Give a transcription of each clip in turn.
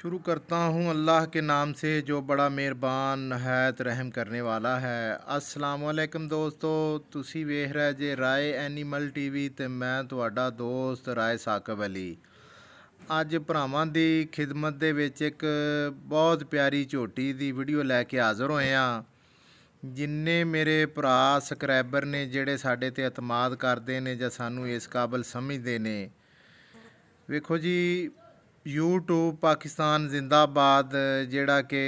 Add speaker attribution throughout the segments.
Speaker 1: ਸ਼ੁਰੂ ਕਰਤਾ ਹੂੰ ਅੱਲਾਹ ਕੇ ਨਾਮ ਸੇ ਜੋ ਬੜਾ ਮਿਹਰਬਾਨ नहायत ਰਹਿਮ ਕਰਨੇ ਵਾਲਾ ਹੈ ਅਸਲਾਮ वालेकुम ਦੋਸਤੋ ਤੁਸੀਂ ਵੇਖ ਰਹੇ ਜੇ ਰਾਏ ਐਨੀਮਲ ਟੀਵੀ ਤੇ ਮੈਂ ਤੁਹਾਡਾ ਦੋਸਤ ਰਾਏ ਸਾਕਬ ਅਲੀ ਅੱਜ ਭਰਾਵਾਂ ਦੀ ਖਿਦਮਤ ਦੇ ਵਿੱਚ ਇੱਕ ਬਹੁਤ ਪਿਆਰੀ ਝੋਟੀ ਦੀ ਵੀਡੀਓ ਲੈ ਕੇ ਹਾਜ਼ਰ ਹੋਏ ਆ ਜਿੰਨੇ ਮੇਰੇ ਭਰਾ ਸਬਸਕ੍ਰਾਈਬਰ ਨੇ ਜਿਹੜੇ ਸਾਡੇ ਤੇ ਇਤਮਾਦ ਕਰਦੇ ਨੇ ਜਾਂ ਸਾਨੂੰ ਇਸ ਕਾਬਲ ਸਮਝਦੇ ਨੇ ਵੇਖੋ ਜੀ ਯੂਟਿਊਬ ਪਾਕਿਸਤਾਨ ਜ਼ਿੰਦਾਬਾਦ ਜਿਹੜਾ ਕਿ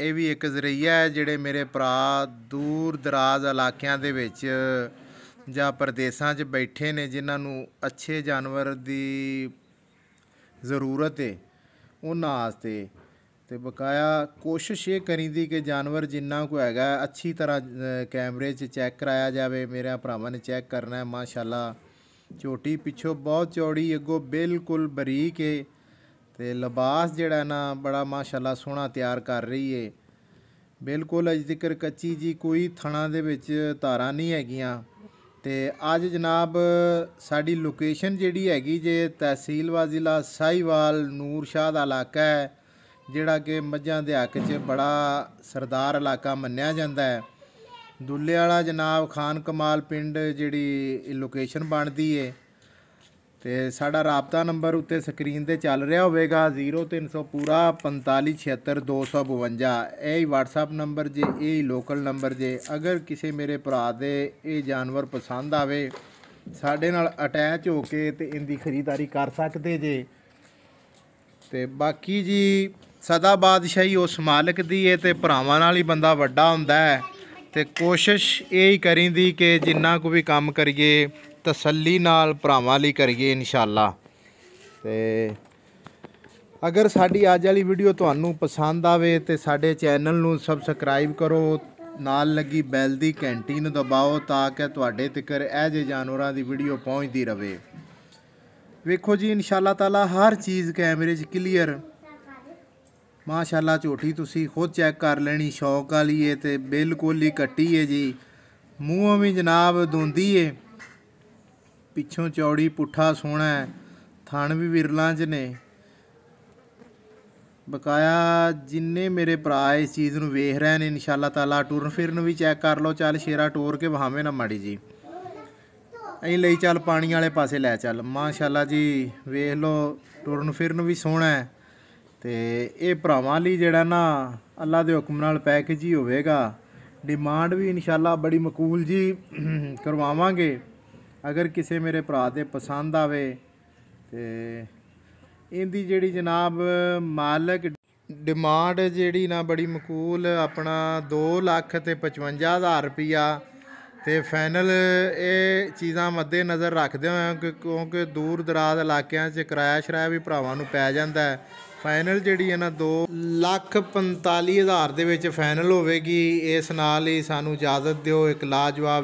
Speaker 1: ਇਹ ਵੀ ਇੱਕ ਜ਼ਰੀਆ ਹੈ ਜਿਹੜੇ ਮੇਰੇ ਭਰਾ ਦੂਰ ਦਰਾਜ਼ ਇਲਾਕਿਆਂ ਦੇ ਵਿੱਚ ਜਾਂ ਪ੍ਰਦੇਸਾਂ 'ਚ ਬੈਠੇ ਨੇ ਜਿਨ੍ਹਾਂ ਨੂੰ ਅੱਛੇ ਜਾਨਵਰ ਦੀ ਜ਼ਰੂਰਤ ਹੈ ਉਹਨਾਂ ਆਸਤੇ ਤੇ ਬਕਾਇਆ ਕੋਸ਼ਿਸ਼ ਇਹ ਕਰੀਂਦੀ ਕਿ ਜਾਨਵਰ ਜਿੰਨਾ ਕੋ ਹੈਗਾ ਅੱਛੀ ਤਰ੍ਹਾਂ ਕੈਮਰੇ 'ਚ ਚੈੱਕ ਕਰਾਇਆ ਜਾਵੇ ਮੇਰੇ ਭਰਾਵਾਂ ਨੇ ਚੈੱਕ ਕਰਨਾ ਹੈ ਮਾਸ਼ਾਅੱਲਾ ਝੋਟੀ ਪਿੱਛੋਂ ਬਹੁਤ ਚੌੜੀ ਅੱਗੋਂ ਬਿਲਕੁਲ ਬਰੀਕ ਹੈ ਤੇ ਲਿਬਾਸ ਜਿਹੜਾ ਨਾ ਬੜਾ ਮਾਸ਼ਾਅੱਲਾ ਸੋਹਣਾ ਤਿਆਰ ਕਰ ਰਹੀ ਏ ਬਿਲਕੁਲ ਅਜ ਜ਼ਿਕਰ ਕੱਚੀ ਜੀ ਕੋਈ ਥਣਾ ਦੇ ਵਿੱਚ ਧਾਰਾਂ ਨਹੀਂ ਹੈਗੀਆਂ ਤੇ ਅੱਜ ਜਨਾਬ ਸਾਡੀ ਲੋਕੇਸ਼ਨ ਜਿਹੜੀ ਹੈਗੀ ਜੇ ਤਹਿਸੀਲ ਵਾਜ਼ਿਲਾ ਸਾਈਵਾਲ ਨੂਰ ਸ਼ਾਹ ਦਾ ਇਲਾਕਾ ਹੈ ਜਿਹੜਾ ਕਿ ਮੱਝਾਂ ਦੇ ਹੱਕ 'ਚ ਬੜਾ ਸਰਦਾਰ ਇਲਾਕਾ ਮੰਨਿਆ ਜਾਂਦਾ ਹੈ ਦੁੱਲੇ ਵਾਲਾ ਜਨਾਬ ਖਾਨ ਕਮਾਲ ਪਿੰਡ ਜਿਹੜੀ ਲੋਕੇਸ਼ਨ ਬਣਦੀ ਏ ਤੇ ਸਾਡਾ ਰਾਬਤਾ ਨੰਬਰ ਉੱਤੇ ਸਕਰੀਨ ਤੇ ਚੱਲ ਰਿਹਾ ਹੋਵੇਗਾ 0300 ਪੂਰਾ 4576252 ਇਹ ਹੀ WhatsApp ਨੰਬਰ ਜੇ ਇਹ ਹੀ ਲੋਕਲ ਨੰਬਰ ਜੇ ਅਗਰ ਕਿਸੇ ਮੇਰੇ ਭਰਾ ਦੇ ਇਹ ਜਾਨਵਰ ਪਸੰਦ ਆਵੇ ਸਾਡੇ ਨਾਲ ਅਟੈਚ ਹੋ ਕੇ ਤੇ ਇੰਦੀ ਖਰੀਦਦਾਰੀ ਕਰ ਸਕਦੇ ਜੇ ਤੇ ਬਾਕੀ ਜੀ ਸਦਾ ਬਾਦਸ਼ਾਹੀ ਉਸ ਮਾਲਕ ਦੀ ਏ ਤੇ ਭਰਾਵਾਂ ਨਾਲ ਹੀ ਬੰਦਾ ਵੱਡਾ ਹੁੰਦਾ ਹੈ ਤੇ ਕੋਸ਼ਿਸ਼ ਇਹ ਹੀ ਕਰੀਂਦੀ ਕਿ ਜਿੰਨਾ ਕੋ ਵੀ ਕੰਮ ਕਰੀਏ ਤਸੱਲੀ ਨਾਲ ਭਰਾਵਾਂ ਲਈ ਕਰੀਏ ਇਨਸ਼ਾਅੱਲਾ ਤੇ ਅਗਰ ਸਾਡੀ ਅੱਜ ਵਾਲੀ ਵੀਡੀਓ ਤੁਹਾਨੂੰ ਪਸੰਦ ਆਵੇ ਤੇ ਸਾਡੇ ਚੈਨਲ ਨੂੰ ਸਬਸਕ੍ਰਾਈਬ ਕਰੋ ਨਾਲ ਲੱਗੀ ਬੈਲ ਦੀ ਘੰਟੀ ਨੂੰ ਦਬਾਓ ਤਾਂ ਕਿ ਤੁਹਾਡੇ ਤੱਕ ਇਹ ਜੇ ਜਾਨਵਰਾਂ ਦੀ ਵੀਡੀਓ ਪਹੁੰਚਦੀ ਰਹੇ ਵੇਖੋ ਜੀ ਇਨਸ਼ਾਅੱਲਾ ਤਾਲਾ ਹਰ ਚੀਜ਼ ਕੈਮਰੇ 'ਚ ਕਲੀਅਰ ਮਾਸ਼ਾਅੱਲਾ ਝੋਟੀ ਤੁਸੀਂ ਖੁਦ ਚੈੱਕ ਕਰ ਲੈਣੀ ਸ਼ੌਕ ਵਾਲੀ ਏ ਤੇ ਬਿਲਕੁਲ ਹੀ ਕੱਟੀ ਏ ਜੀ ਮੂੰਹੋਂ ਵੀ ਜਨਾਬ ਦੁੰਦੀ ਏ ਪਿੱਛੋਂ ਚੌੜੀ ਪੁੱਠਾ ਸੋਹਣਾ ਥਣ ਵੀ ਵਿਰਲਾਂ 'ਚ ਨੇ ਬਕਾਇਆ ਜਿੰਨੇ ਮੇਰੇ ਭਰਾ ਇਸ ਚੀਜ਼ ਨੂੰ ਵੇਖ ਰਹੇ ਨੇ ਇਨਸ਼ਾਅੱਲਾ ਤਾਲਾ ਟੁਰਨ ਫਿਰਨ ਵੀ ਚੈੱਕ ਕਰ ਲਓ ਚੱਲ ਸ਼ੇਰਾ ਟੋਰ ਕੇ ਵਹਾਵੇਂ ਨਾ ਮਾੜੀ ਜੀ ਐਂ ਲਈ ਚੱਲ ਪਾਣੀ ਵਾਲੇ ਪਾਸੇ ਲੈ ਚੱਲ ਮਾਸ਼ਾਅੱਲਾ ਜੀ ਵੇਖ ਲਓ ਟੁਰਨ ਫਿਰਨ ਵੀ ਸੋਹਣਾ ਹੈ ਤੇ ਇਹ ਭਰਾਵਾਂ ਲਈ ਜਿਹੜਾ ਨਾ ਅੱਲਾ ਦੇ ਹੁਕਮ ਨਾਲ ਪੈਕੇਜ ਹੀ ਹੋਵੇਗਾ ਡਿਮਾਂਡ ਵੀ ਇਨਸ਼ਾਅੱਲਾ ਬੜੀ ਮਕੂਲ ਜੀ ਕਰਵਾਵਾਂਗੇ ਅਗਰ ਕਿਸੇ ਮੇਰੇ ਭਰਾ ਦੇ ਪਸੰਦ ਆਵੇ ਤੇ ਇਹਦੀ ਜਿਹੜੀ ਜਨਾਬ ਮਾਲਕ ਡਿਮਾਂਡ ਜਿਹੜੀ ਨਾ ਬੜੀ ਮਕੂਲ ਆਪਣਾ 2 ਲੱਖ ਤੇ 55000 ਹਜ਼ਾਰ ਰੁਪਇਆ ਤੇ ਫਾਈਨਲ ਇਹ ਚੀਜ਼ਾਂ ਮੱਦੇ ਨਜ਼ਰ ਰੱਖਦੇ ਹੋਏ ਕਿਉਂਕਿ ਦੂਰ ਦਰਾਜ ਇਲਾਕਿਆਂ 'ਚ ਕਿਰਾਇਆ ਸ਼ਰਾਇਆ ਵੀ ਭਰਾਵਾਂ ਨੂੰ ਪੈ ਜਾਂਦਾ ਹੈ ਫਾਈਨਲ ਜਿਹੜੀ ਹੈ ਨਾ 2 ਲੱਖ ਹਜ਼ਾਰ ਦੇ ਵਿੱਚ ਫਾਈਨਲ ਹੋਵੇਗੀ ਇਸ ਨਾਲ ਹੀ ਸਾਨੂੰ ਇਜਾਜ਼ਤ ਦਿਓ ਇੱਕ ਲਾਜਵਾਬ